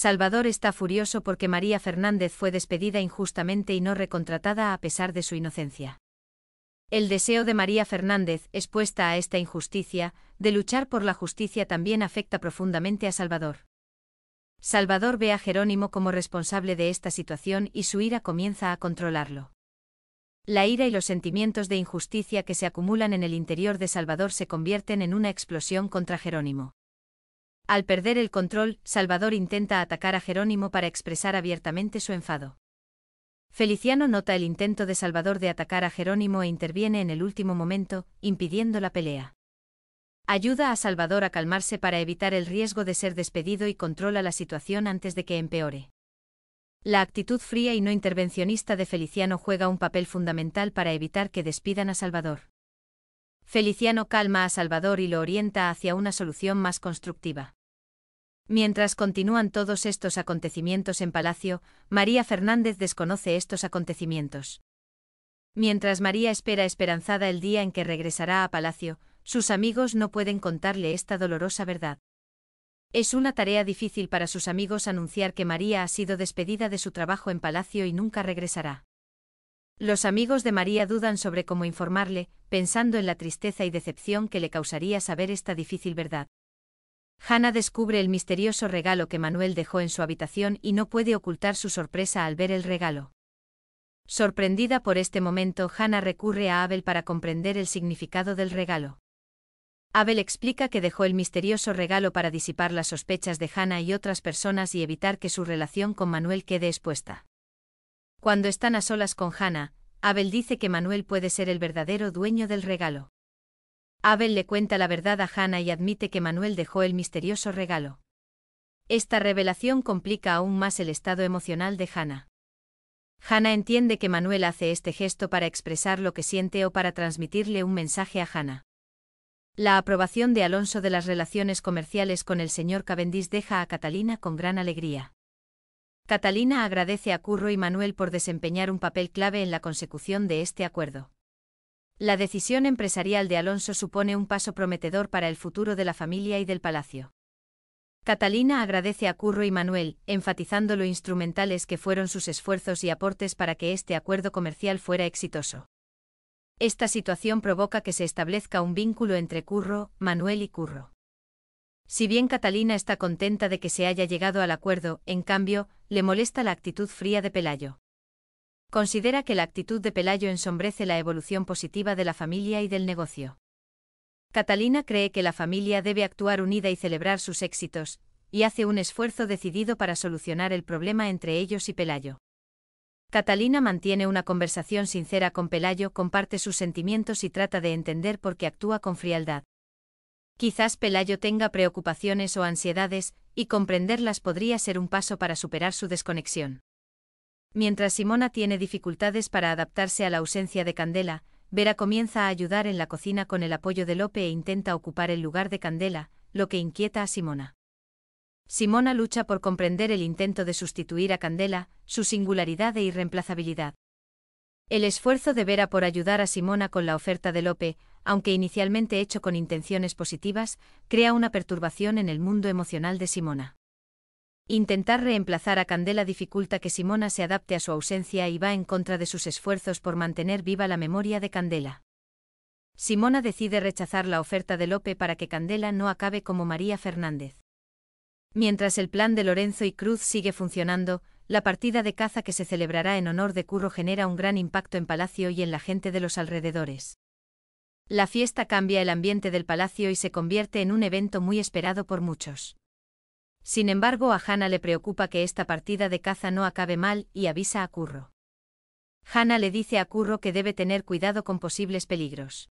Salvador está furioso porque María Fernández fue despedida injustamente y no recontratada a pesar de su inocencia. El deseo de María Fernández, expuesta a esta injusticia, de luchar por la justicia también afecta profundamente a Salvador. Salvador ve a Jerónimo como responsable de esta situación y su ira comienza a controlarlo. La ira y los sentimientos de injusticia que se acumulan en el interior de Salvador se convierten en una explosión contra Jerónimo. Al perder el control, Salvador intenta atacar a Jerónimo para expresar abiertamente su enfado. Feliciano nota el intento de Salvador de atacar a Jerónimo e interviene en el último momento, impidiendo la pelea. Ayuda a Salvador a calmarse para evitar el riesgo de ser despedido y controla la situación antes de que empeore. La actitud fría y no intervencionista de Feliciano juega un papel fundamental para evitar que despidan a Salvador. Feliciano calma a Salvador y lo orienta hacia una solución más constructiva. Mientras continúan todos estos acontecimientos en Palacio, María Fernández desconoce estos acontecimientos. Mientras María espera esperanzada el día en que regresará a Palacio, sus amigos no pueden contarle esta dolorosa verdad. Es una tarea difícil para sus amigos anunciar que María ha sido despedida de su trabajo en Palacio y nunca regresará. Los amigos de María dudan sobre cómo informarle, pensando en la tristeza y decepción que le causaría saber esta difícil verdad. Hannah descubre el misterioso regalo que Manuel dejó en su habitación y no puede ocultar su sorpresa al ver el regalo. Sorprendida por este momento, Hannah recurre a Abel para comprender el significado del regalo. Abel explica que dejó el misterioso regalo para disipar las sospechas de Hannah y otras personas y evitar que su relación con Manuel quede expuesta. Cuando están a solas con Hannah, Abel dice que Manuel puede ser el verdadero dueño del regalo. Abel le cuenta la verdad a Hannah y admite que Manuel dejó el misterioso regalo. Esta revelación complica aún más el estado emocional de Hannah. Hannah entiende que Manuel hace este gesto para expresar lo que siente o para transmitirle un mensaje a Hannah. La aprobación de Alonso de las relaciones comerciales con el señor Cavendish deja a Catalina con gran alegría. Catalina agradece a Curro y Manuel por desempeñar un papel clave en la consecución de este acuerdo. La decisión empresarial de Alonso supone un paso prometedor para el futuro de la familia y del palacio. Catalina agradece a Curro y Manuel, enfatizando lo instrumentales que fueron sus esfuerzos y aportes para que este acuerdo comercial fuera exitoso. Esta situación provoca que se establezca un vínculo entre Curro, Manuel y Curro. Si bien Catalina está contenta de que se haya llegado al acuerdo, en cambio, le molesta la actitud fría de Pelayo. Considera que la actitud de Pelayo ensombrece la evolución positiva de la familia y del negocio. Catalina cree que la familia debe actuar unida y celebrar sus éxitos, y hace un esfuerzo decidido para solucionar el problema entre ellos y Pelayo. Catalina mantiene una conversación sincera con Pelayo, comparte sus sentimientos y trata de entender por qué actúa con frialdad. Quizás Pelayo tenga preocupaciones o ansiedades, y comprenderlas podría ser un paso para superar su desconexión. Mientras Simona tiene dificultades para adaptarse a la ausencia de Candela, Vera comienza a ayudar en la cocina con el apoyo de Lope e intenta ocupar el lugar de Candela, lo que inquieta a Simona. Simona lucha por comprender el intento de sustituir a Candela, su singularidad e irreemplazabilidad. El esfuerzo de Vera por ayudar a Simona con la oferta de Lope, aunque inicialmente hecho con intenciones positivas, crea una perturbación en el mundo emocional de Simona. Intentar reemplazar a Candela dificulta que Simona se adapte a su ausencia y va en contra de sus esfuerzos por mantener viva la memoria de Candela. Simona decide rechazar la oferta de Lope para que Candela no acabe como María Fernández. Mientras el plan de Lorenzo y Cruz sigue funcionando, la partida de caza que se celebrará en honor de Curro genera un gran impacto en Palacio y en la gente de los alrededores. La fiesta cambia el ambiente del palacio y se convierte en un evento muy esperado por muchos. Sin embargo, a Hanna le preocupa que esta partida de caza no acabe mal y avisa a Curro. Hanna le dice a Curro que debe tener cuidado con posibles peligros.